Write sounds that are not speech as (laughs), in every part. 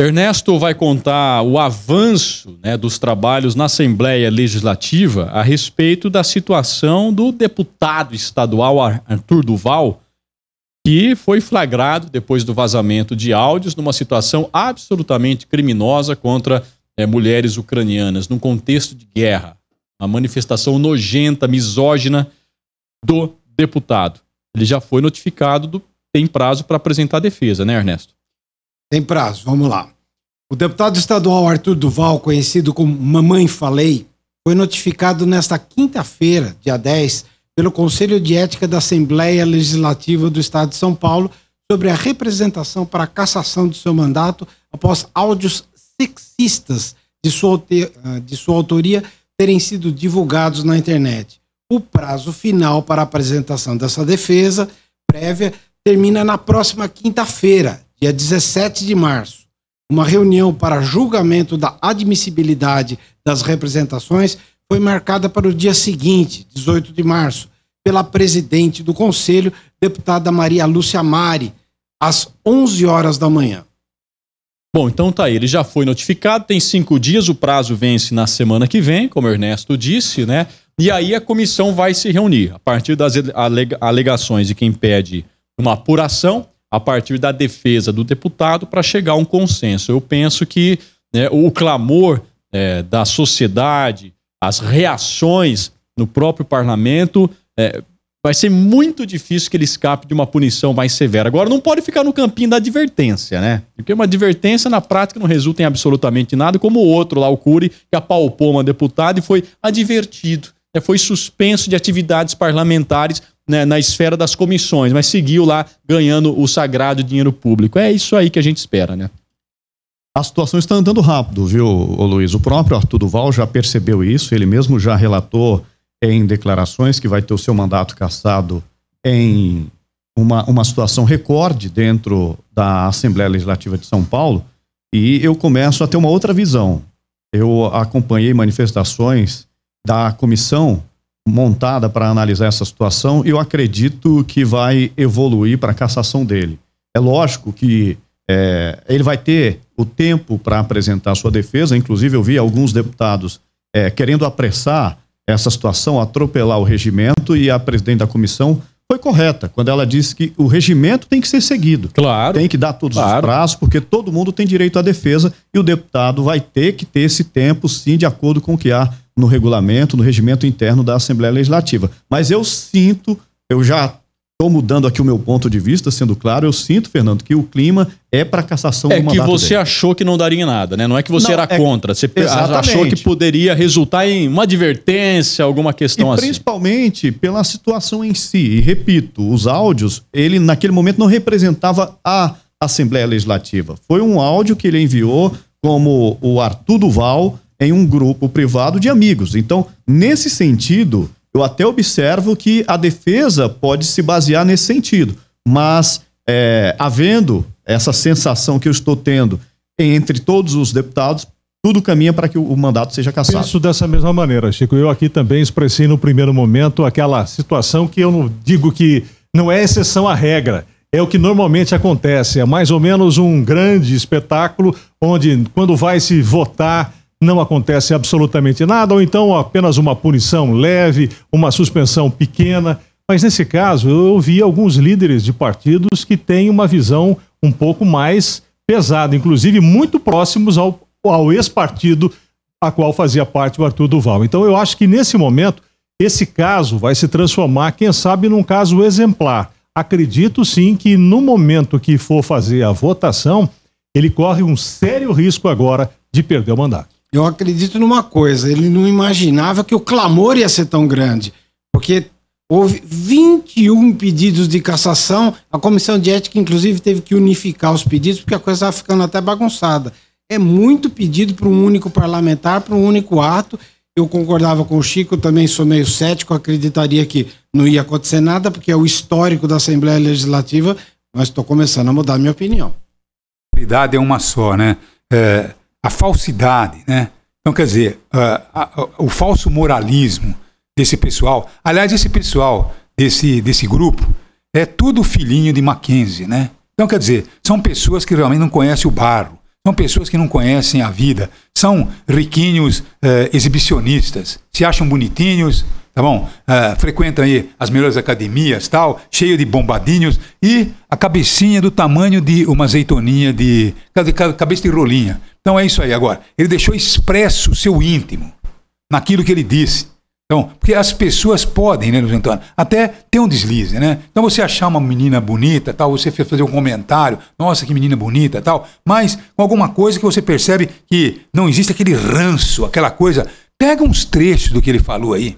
Ernesto vai contar o avanço né, dos trabalhos na Assembleia Legislativa a respeito da situação do deputado estadual Arthur Duval, que foi flagrado depois do vazamento de áudios numa situação absolutamente criminosa contra é, mulheres ucranianas, num contexto de guerra. Uma manifestação nojenta, misógina do deputado. Ele já foi notificado, do, tem prazo para apresentar defesa, né, Ernesto? Tem prazo, vamos lá. O deputado estadual Arthur Duval, conhecido como Mamãe Falei, foi notificado nesta quinta-feira, dia 10, pelo Conselho de Ética da Assembleia Legislativa do Estado de São Paulo sobre a representação para a cassação de seu mandato após áudios sexistas de sua, eh, de sua autoria terem sido divulgados na internet. O prazo final para a apresentação dessa defesa prévia termina na próxima quinta-feira, dia 17 de março, uma reunião para julgamento da admissibilidade das representações foi marcada para o dia seguinte, 18 de março, pela presidente do Conselho, deputada Maria Lúcia Mari, às 11 horas da manhã. Bom, então tá aí, ele já foi notificado, tem cinco dias, o prazo vence na semana que vem, como o Ernesto disse, né? E aí a comissão vai se reunir. A partir das alega alegações de quem pede uma apuração, a partir da defesa do deputado para chegar a um consenso. Eu penso que né, o clamor é, da sociedade, as reações no próprio parlamento, é, vai ser muito difícil que ele escape de uma punição mais severa. Agora, não pode ficar no campinho da advertência, né? Porque uma advertência, na prática, não resulta em absolutamente nada, como o outro lá, o Cury, que apalpou uma deputada e foi advertido, né? foi suspenso de atividades parlamentares né, na esfera das comissões, mas seguiu lá ganhando o sagrado dinheiro público. É isso aí que a gente espera, né? A situação está andando rápido, viu, Luiz? O próprio Arthur Duval já percebeu isso, ele mesmo já relatou em declarações que vai ter o seu mandato cassado em uma, uma situação recorde dentro da Assembleia Legislativa de São Paulo. E eu começo a ter uma outra visão. Eu acompanhei manifestações da comissão montada para analisar essa situação e eu acredito que vai evoluir para a cassação dele. É lógico que é, ele vai ter o tempo para apresentar sua defesa, inclusive eu vi alguns deputados é, querendo apressar essa situação, atropelar o regimento e a presidente da comissão foi correta quando ela disse que o regimento tem que ser seguido. Claro. Tem que dar todos claro. os prazos, porque todo mundo tem direito à defesa e o deputado vai ter que ter esse tempo, sim, de acordo com o que há no regulamento, no regimento interno da Assembleia Legislativa. Mas eu sinto, eu já Estou mudando aqui o meu ponto de vista, sendo claro, eu sinto, Fernando, que o clima é para cassação é do É que você dele. achou que não daria em nada, né? Não é que você não, era é... contra, você exatamente. achou que poderia resultar em uma advertência, alguma questão e assim. Principalmente pela situação em si. E repito, os áudios, ele naquele momento não representava a Assembleia Legislativa. Foi um áudio que ele enviou como o Arthur Duval em um grupo privado de amigos. Então, nesse sentido, eu até observo que a defesa pode se basear nesse sentido, mas é, havendo essa sensação que eu estou tendo entre todos os deputados, tudo caminha para que o mandato seja cassado. Isso dessa mesma maneira, Chico. Eu aqui também expressei no primeiro momento aquela situação que eu não digo que não é exceção à regra. É o que normalmente acontece. É mais ou menos um grande espetáculo onde, quando vai se votar não acontece absolutamente nada, ou então apenas uma punição leve, uma suspensão pequena. Mas nesse caso, eu ouvi alguns líderes de partidos que têm uma visão um pouco mais pesada, inclusive muito próximos ao, ao ex-partido a qual fazia parte o Arthur Duval. Então eu acho que nesse momento, esse caso vai se transformar, quem sabe, num caso exemplar. Acredito sim que no momento que for fazer a votação, ele corre um sério risco agora de perder o mandato eu acredito numa coisa: ele não imaginava que o clamor ia ser tão grande, porque houve 21 pedidos de cassação. A comissão de ética, inclusive, teve que unificar os pedidos, porque a coisa estava ficando até bagunçada. É muito pedido para um único parlamentar, para um único ato. Eu concordava com o Chico, também sou meio cético, acreditaria que não ia acontecer nada, porque é o histórico da Assembleia Legislativa, mas estou começando a mudar a minha opinião. A realidade é uma só, né? É, a falsidade, né? Então, quer dizer, o falso moralismo desse pessoal. Aliás, esse pessoal desse, desse grupo é tudo filhinho de Mackenzie, né? Então, quer dizer, são pessoas que realmente não conhecem o barro, são pessoas que não conhecem a vida, são riquinhos eh, exibicionistas, se acham bonitinhos, tá bom? Uh, aí as melhores academias tal, cheio de bombadinhos e a cabecinha do tamanho de uma azeitoninha de, de cabeça de rolinha. Então é isso aí agora. Ele deixou expresso seu íntimo naquilo que ele disse. Então, porque as pessoas podem, né, Luiz Antônio, até ter um deslize, né? Então você achar uma menina bonita, tal, você fazer um comentário, nossa, que menina bonita, tal, mas com alguma coisa que você percebe que não existe aquele ranço, aquela coisa. Pega uns trechos do que ele falou aí,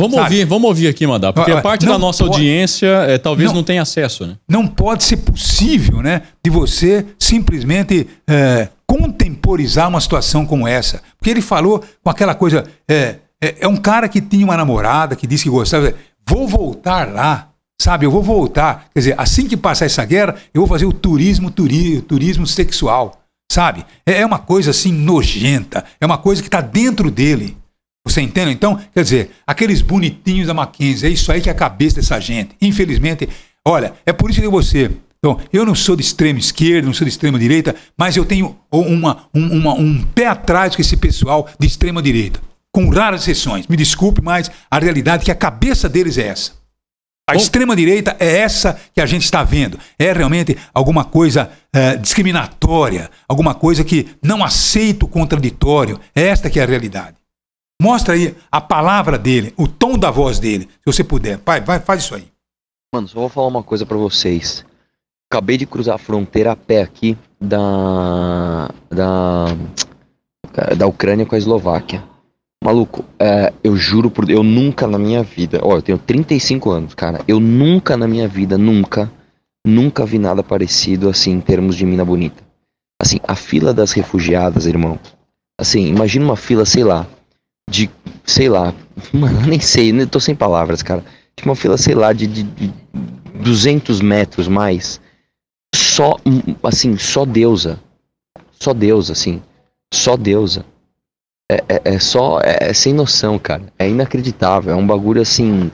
Vamos sabe? ouvir, vamos ouvir aqui, mandar, porque a ah, ah, parte da nossa pode, audiência é, talvez não, não, tenha acesso, né? Não pode ser possível, né, de você simplesmente é, contemporizar uma situação como essa, porque ele falou com aquela coisa, é, é, é um cara que tinha uma namorada que disse que gostava, vou voltar lá, sabe? Eu vou voltar, quer dizer, assim que passar essa guerra, eu vou fazer o turismo, turi, turismo sexual, sabe? É, é uma coisa assim nojenta, é uma coisa que está dentro dele. Você entende? Então, quer dizer, aqueles bonitinhos da Mackenzie, é isso aí que é a cabeça dessa gente. Infelizmente, olha, é por isso que você. Então, eu não sou de extrema esquerda, não sou de extrema direita, mas eu tenho uma, um, uma, um pé atrás com esse pessoal de extrema direita. Com raras exceções. Me desculpe, mas a realidade é que a cabeça deles é essa. A extrema-direita é essa que a gente está vendo. É realmente alguma coisa é, discriminatória, alguma coisa que não aceita o contraditório. É esta que é a realidade. Mostra aí a palavra dele, o tom da voz dele, se você puder. Pai, vai, faz isso aí. Mano, só vou falar uma coisa para vocês. Acabei de cruzar a fronteira a pé aqui da da da Ucrânia com a Eslováquia. Maluco, é, eu juro por eu nunca na minha vida, ó, eu tenho 35 anos, cara. Eu nunca na minha vida, nunca, nunca vi nada parecido assim em termos de mina bonita. Assim, a fila das refugiadas, irmão. Assim, imagina uma fila, sei lá, de, sei lá, (laughs) mano, nem sei, tô sem palavras, cara. Tinha uma fila, sei lá, de, de, de 200 metros mais. Só, hum, assim, só deusa. Só deusa, assim. Só deusa. É, é, é só, é, é, sem noção, cara. É inacreditável. É um bagulho, assim,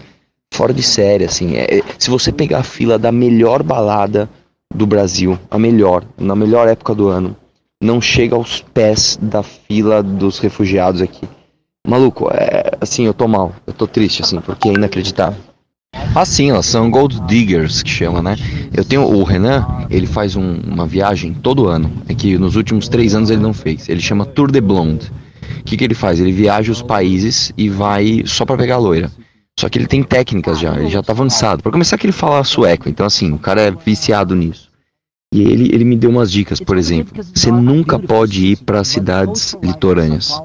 fora de série, assim. É, é, se você pegar a fila da melhor balada do Brasil, a melhor, na melhor época do ano, não chega aos pés da fila dos refugiados aqui. Maluco, é assim, eu tô mal, eu tô triste, assim, porque é inacreditável. Assim, ah, são Gold Diggers que chama, né? Eu tenho o Renan, ele faz um, uma viagem todo ano, é que nos últimos três anos ele não fez. Ele chama Tour de Blonde. O que, que ele faz? Ele viaja os países e vai só para pegar a loira. Só que ele tem técnicas já, ele já tá avançado. Para começar, que ele fala sueco, então assim, o cara é viciado nisso. E ele, ele me deu umas dicas, por exemplo. Você nunca pode ir para cidades litorâneas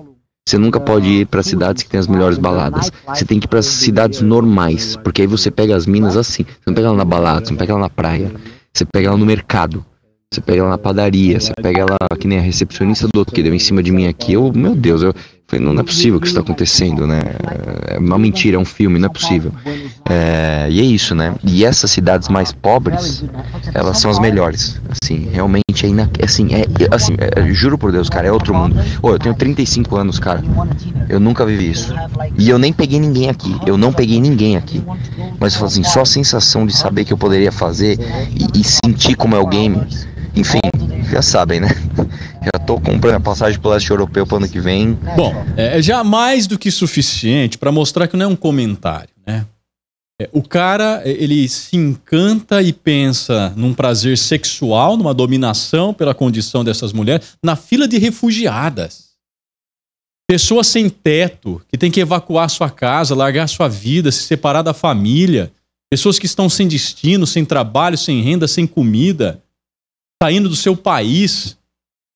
você nunca pode ir para cidades que tem as melhores baladas. Você tem que ir para cidades normais, né? porque aí você pega as minas né? assim. Você não pega ela na balada, você não pega ela na praia. Uhum. Você pega ela no mercado. Você pega ela na padaria, você pega ela que nem a recepcionista do outro que deu em cima de mim aqui. Eu, meu Deus, eu, Falei, não, não, é possível que isso está acontecendo, né? É uma mentira, é um filme, não é possível. É, e é isso, né? E essas cidades mais pobres, elas são as melhores. Assim, realmente é ina... É assim, é, é assim, é, é, juro por Deus, cara, é outro mundo. Ô, eu tenho 35 anos, cara. Eu nunca vivi isso. E eu nem peguei ninguém aqui. Eu não peguei ninguém aqui. Mas assim, só a sensação de saber que eu poderia fazer e, e sentir como é o game. Enfim, já sabem, né? (laughs) Já tô comprando a passagem pro leste europeu pro ano que vem. Bom, é, é já mais do que suficiente para mostrar que não é um comentário, né? É, o cara, é, ele se encanta e pensa num prazer sexual, numa dominação pela condição dessas mulheres, na fila de refugiadas. Pessoas sem teto, que tem que evacuar sua casa, largar sua vida, se separar da família. Pessoas que estão sem destino, sem trabalho, sem renda, sem comida saindo tá do seu país.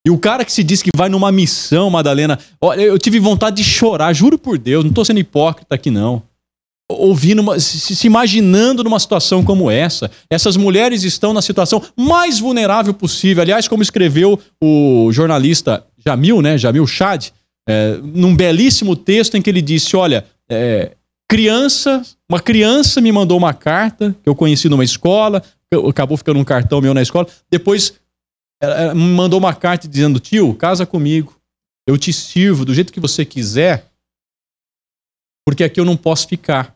E o cara que se diz que vai numa missão, Madalena, olha, eu tive vontade de chorar, juro por Deus, não tô sendo hipócrita aqui não. Ouvindo, uma, se, se imaginando numa situação como essa. Essas mulheres estão na situação mais vulnerável possível. Aliás, como escreveu o jornalista Jamil, né, Jamil Chad, é, num belíssimo texto em que ele disse: Olha, é, criança, uma criança me mandou uma carta que eu conheci numa escola, acabou ficando um cartão meu na escola. Depois ela me mandou uma carta dizendo: tio, casa comigo, eu te sirvo do jeito que você quiser, porque aqui eu não posso ficar.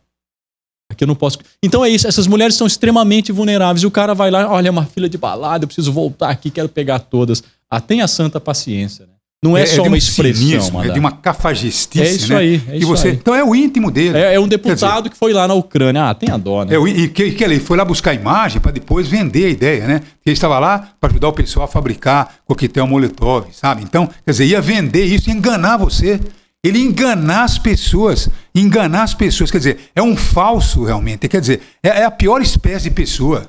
Aqui eu não posso. Então é isso, essas mulheres são extremamente vulneráveis. E o cara vai lá, olha, é uma fila de balada, eu preciso voltar aqui, quero pegar todas. Ah, tenha santa paciência, né? Não é, é, é só uma expressão. Cinismo, é de uma cafagistice, É isso né? aí. É isso você... aí. Então é o íntimo dele. É, é um deputado dizer, que foi lá na Ucrânia. Ah, tem a dó, né? É, e que, que ele foi lá buscar a imagem para depois vender a ideia, né? Ele estava lá para ajudar o pessoal a fabricar coquetel Molotov, sabe? Então, quer dizer, ia vender isso, enganar você. Ele enganar as pessoas, enganar as pessoas, quer dizer, é um falso realmente. Quer dizer, é, é a pior espécie de pessoa.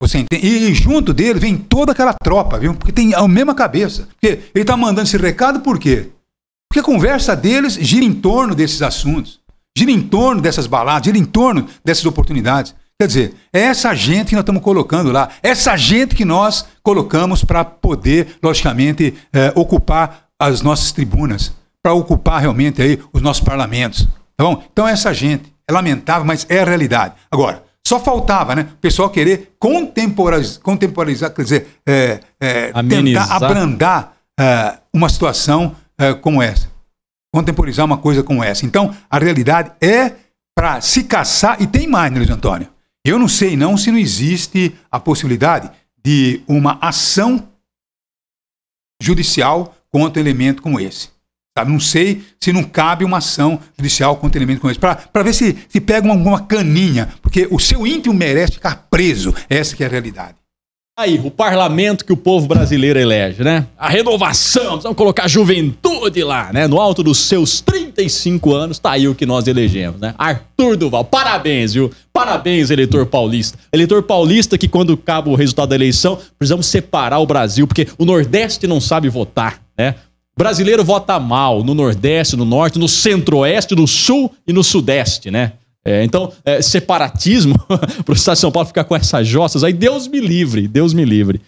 Você entende? E junto dele vem toda aquela tropa, viu? Porque tem a mesma cabeça. Porque ele está mandando esse recado por quê? Porque a conversa deles gira em torno desses assuntos, gira em torno dessas baladas, gira em torno dessas oportunidades. Quer dizer, é essa gente que nós estamos colocando lá, essa gente que nós colocamos para poder, logicamente, é, ocupar as nossas tribunas, para ocupar realmente aí os nossos parlamentos. Tá bom? Então é essa gente. É lamentável, mas é a realidade. Agora, só faltava, né? O pessoal querer contemporizar, contemporizar quer dizer, é, é, tentar abrandar é, uma situação é, como essa. Contemporizar uma coisa como essa. Então, a realidade é para se caçar, e tem mais, né, Luiz Antônio? Eu não sei não se não existe a possibilidade de uma ação judicial contra um elemento como esse. Sabe? Tá? Não sei se não cabe uma ação judicial contra elemento como esse. Para ver se, se pega alguma caninha, porque o seu íntimo merece ficar preso. Essa que é a realidade. Aí, o parlamento que o povo brasileiro elege, né? A renovação, vamos colocar a juventude lá, né? No alto dos seus 35 anos, tá aí o que nós elegemos, né? Arthur Duval, parabéns, viu? Parabéns, eleitor paulista. Eleitor paulista que quando acaba o resultado da eleição, precisamos separar o Brasil, porque o Nordeste não sabe votar, né? Brasileiro vota mal no Nordeste, no Norte, no Centro-Oeste, no Sul e no Sudeste, né? É, então, é, separatismo, (laughs) para o Estado de São Paulo ficar com essas jossas, aí Deus me livre, Deus me livre.